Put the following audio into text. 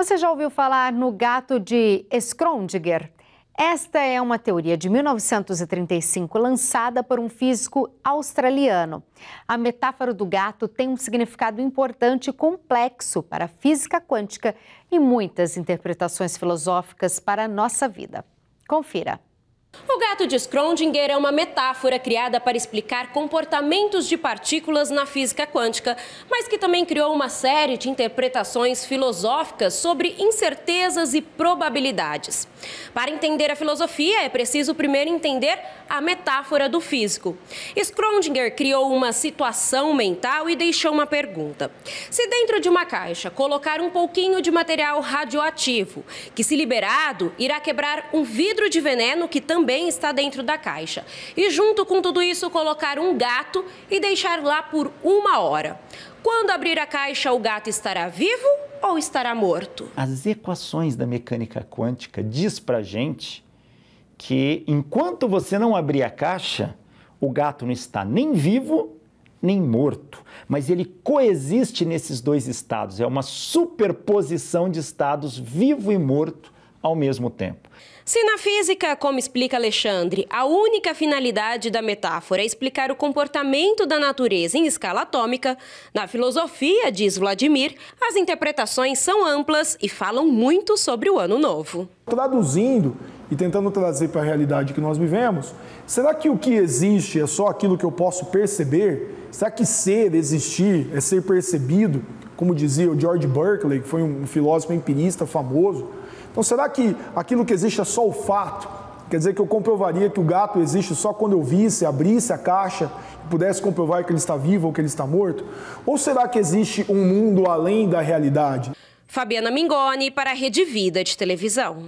Você já ouviu falar no gato de Schrödinger? Esta é uma teoria de 1935 lançada por um físico australiano. A metáfora do gato tem um significado importante e complexo para a física quântica e muitas interpretações filosóficas para a nossa vida. Confira. O gato de Schrödinger é uma metáfora criada para explicar comportamentos de partículas na física quântica, mas que também criou uma série de interpretações filosóficas sobre incertezas e probabilidades. Para entender a filosofia, é preciso primeiro entender a metáfora do físico. Schrödinger criou uma situação mental e deixou uma pergunta. Se dentro de uma caixa colocar um pouquinho de material radioativo, que se liberado irá quebrar um vidro de veneno que também também está dentro da caixa. E junto com tudo isso, colocar um gato e deixar lá por uma hora. Quando abrir a caixa, o gato estará vivo ou estará morto? As equações da mecânica quântica diz pra gente que enquanto você não abrir a caixa, o gato não está nem vivo nem morto, mas ele coexiste nesses dois estados, é uma superposição de estados vivo e morto ao mesmo tempo. Se na física, como explica Alexandre, a única finalidade da metáfora é explicar o comportamento da natureza em escala atômica, na filosofia, diz Vladimir, as interpretações são amplas e falam muito sobre o ano novo. Traduzindo e tentando trazer para a realidade que nós vivemos, será que o que existe é só aquilo que eu posso perceber? Será que ser, existir, é ser percebido? Como dizia o George Berkeley, que foi um filósofo empirista famoso, então, será que aquilo que existe é só o fato? Quer dizer que eu comprovaria que o gato existe só quando eu visse, abrisse a caixa e pudesse comprovar que ele está vivo ou que ele está morto? Ou será que existe um mundo além da realidade? Fabiana Mingoni para a Rede Vida de Televisão.